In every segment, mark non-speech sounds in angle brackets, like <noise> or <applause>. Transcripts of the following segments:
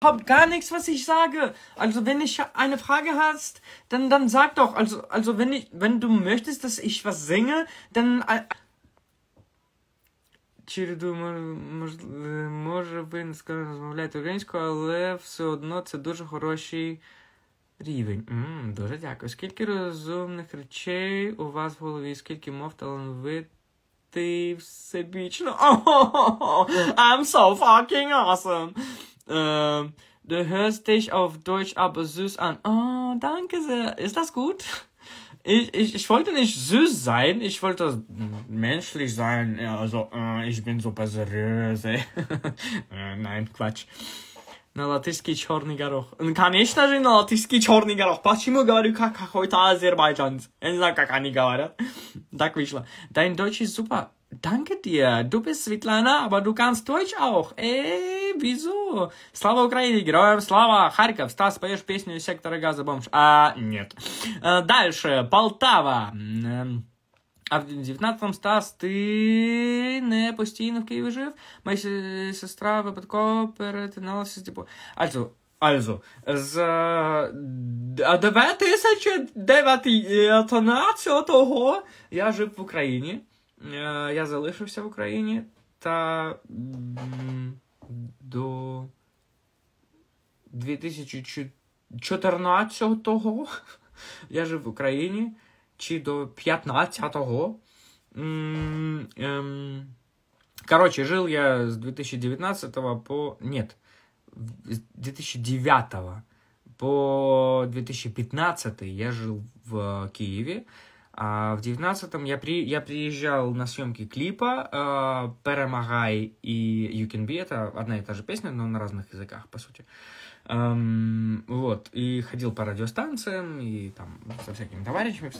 überhaupt gar nichts, was ich sage. Also wenn ich eine Frage hast, dann dann sag doch. Also also wenn ich wenn du möchtest, dass ich was singe, dann Чи може ви не скажете розмовляти українською, але все одно це дуже хороший рівень. М-м, дуже дякую. Скільки розумних речей у вас в голові, скільки мов талановитих всебічно? Oh, I'm so fucking awesome! Ähm, du hörst dich auf Deutsch aber süß an. Oh, danke sehr. Ist das gut? Ich, ich, ich wollte nicht süß sein, ich wollte menschlich sein. Ja, also, äh, ich bin super seriös. Ey. <laughs> äh, nein, Quatsch. Na latinski czarny garoch. Конечно же на латышский черный горох. Почему говорю как какой-то азербайджанец? Я не знаю, как они говорят. Так вышло. Dein Deutsch ist super. Danke dir. Du bist Svetlana, aber du kannst Deutsch auch. Эй, везу. Слава Украине, героям слава. Харьков, Стас, поешь песню из сектора газа бомж. А, нет. Э, дальше, Полтава. А в 19-му Стас, ти не постійно ну, в Києві жив. Моя сестра випадково перетиналася з депо. Альзо, Альзо, з 2019 э, я жив в Україні. Е, я залишився в Україні та до 2014-го <laughs> я жив в Україні чи до 15-го. Ем, коротше, жив я з 2019 го по... Нет, З 2009 по 2015 я жив в Києві. А в девятнадцатом я, при, я приезжал на съемки клипа э, «Перемагай» и «You Can Be». Это одна и та же песня, но на разных языках, по сути. Эм, вот, и ходил по радиостанциям, и там со всякими товарищами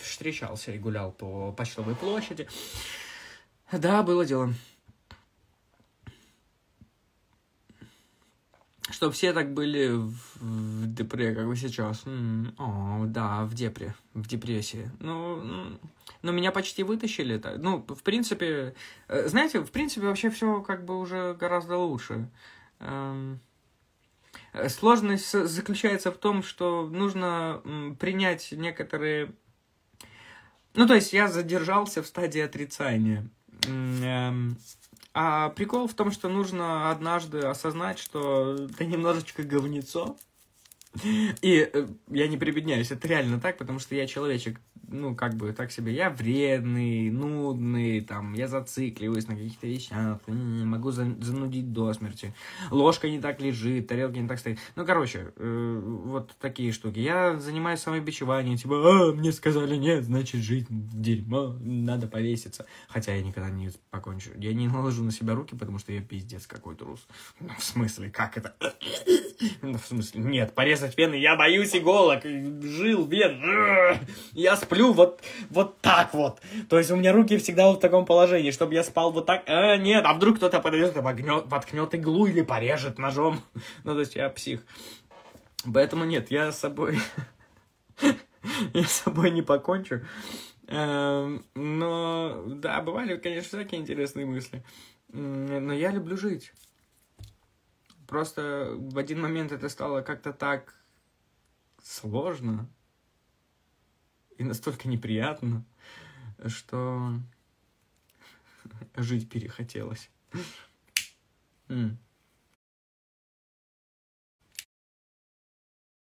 встречался и гулял по Почтовой площади. Да, было дело. Чтобы все так были в, в депре, как вы сейчас. о, да, в депре, в депрессии. Ну, но ну, ну, меня почти вытащили. -то. Ну, в принципе, э, знаете, в принципе, вообще все как бы уже гораздо лучше. Эм... Э, сложность заключается в том, что нужно принять некоторые... Ну, то есть я задержался в стадии отрицания. Эм... А прикол в том, что нужно однажды осознать, что ты немножечко говнецо, <laughs> И э, я не прибедняюсь, это реально так, потому что я человечек, ну, как бы так себе, я вредный, нудный, там, я зацикливаюсь на каких-то вещах, м-м, могу занудить до смерти, ложка не так лежит, тарелка не так стоит. Ну, короче, э, вот такие штуки. Я занимаюсь самобичеванием, типа, а, мне сказали нет, значит, жить дерьмо, надо повеситься. Хотя я никогда не покончу. Я не наложу на себя руки, потому что я пиздец какой трус. Ну, <laughs> в смысле, как это? Ну, в смысле, нет, порезать вены, я боюсь иголок, жил вен, э, я сплю вот, вот так вот. То есть у меня руки всегда вот в таком положении, чтобы я спал вот так, э, нет, а вдруг кто-то подойдет и вогнет, воткнет иглу или порежет ножом. <laughs> Ну, то есть я псих. Поэтому нет, я с собой... <laughs> Я с собой не покончу. Эм, но, да, бывали, конечно, всякие интересные мысли. Но я люблю жить. Просто в один момент это стало как-то так сложно и настолько неприятно, что жить перехотелось. Mm.